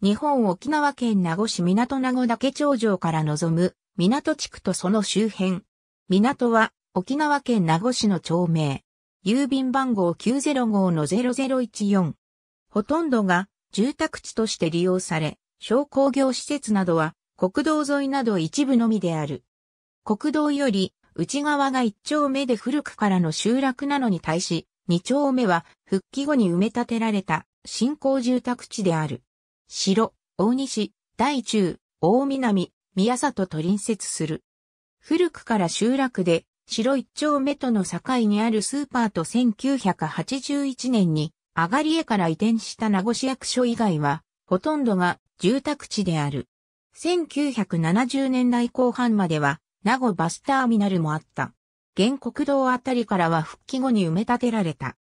日本沖縄県名護市港名護岳頂上から望む港地区とその周辺。港は沖縄県名護市の町名。郵便番号90 5の0014。ほとんどが住宅地として利用され、商工業施設などは国道沿いなど一部のみである。国道より内側が1丁目で古くからの集落なのに対し、2丁目は復帰後に埋め立てられた新興住宅地である。城、大西、大中、大南、宮里と隣接する。古くから集落で、城一丁目との境にあるスーパーと1981年に、上がり江から移転した名護市役所以外は、ほとんどが住宅地である。1970年代後半までは、名護バスターミナルもあった。原国道あたりからは復帰後に埋め立てられた。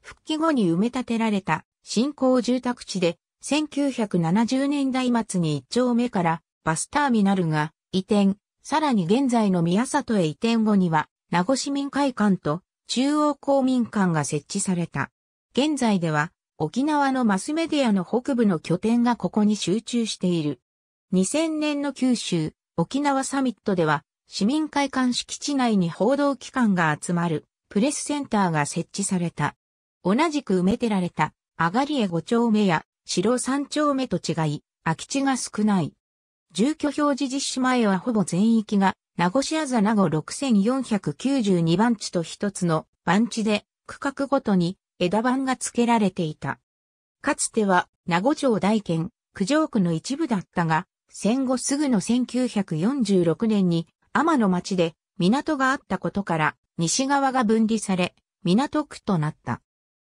復帰後に埋め立てられた新興住宅地で1970年代末に1丁目からバスターミナルが移転、さらに現在の宮里へ移転後には、名護市民会館と中央公民館が設置された。現在では、沖縄のマスメディアの北部の拠点がここに集中している。2000年の九州、沖縄サミットでは、市民会館敷地内に報道機関が集まるプレスセンターが設置された。同じく埋めてられた、あがりえ5丁目や城三丁目と違い、空き地が少ない。住居表示実施前はほぼ全域が、名護市あざ名護6492番地と一つの番地で、区画ごとに枝番が付けられていた。かつては、名護町大県、九条区の一部だったが、戦後すぐの1946年に、天野町で港があったことから、西側が分離され、港区となった。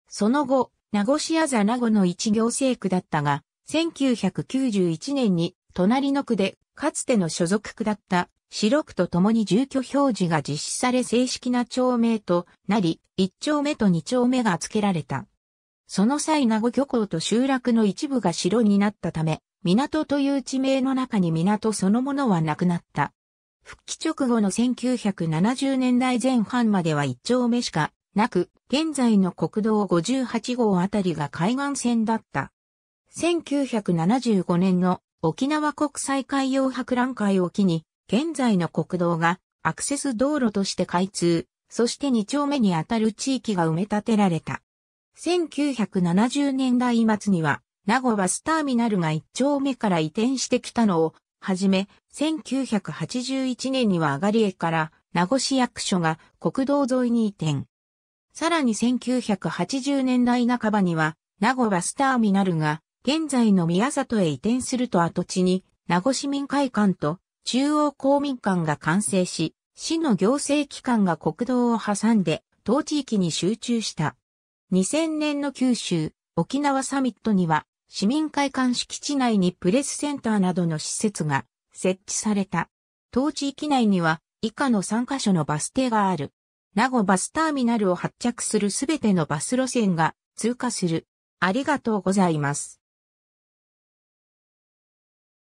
その後、名護市や座名護の一行政区だったが、1991年に隣の区でかつての所属区だった白区と共に住居表示が実施され正式な町名となり、1丁目と2丁目が付けられた。その際名護漁港と集落の一部が城になったため、港という地名の中に港そのものはなくなった。復帰直後の1970年代前半までは1丁目しかなく、現在の国道58号あたりが海岸線だった。1975年の沖縄国際海洋博覧会を機に、現在の国道がアクセス道路として開通、そして2丁目にあたる地域が埋め立てられた。1970年代末には、名護バスターミナルが1丁目から移転してきたのを、はじめ、1981年には上がり江から名護市役所が国道沿いに移転。さらに1980年代半ばには、名護バスターミナルが、現在の宮里へ移転すると跡地に、名護市民会館と中央公民館が完成し、市の行政機関が国道を挟んで、当地域に集中した。2000年の九州、沖縄サミットには、市民会館敷地内にプレスセンターなどの施設が設置された。当地域内には以下の3カ所のバス停がある。名護バスターミナルを発着するすべてのバス路線が通過する。ありがとうございます。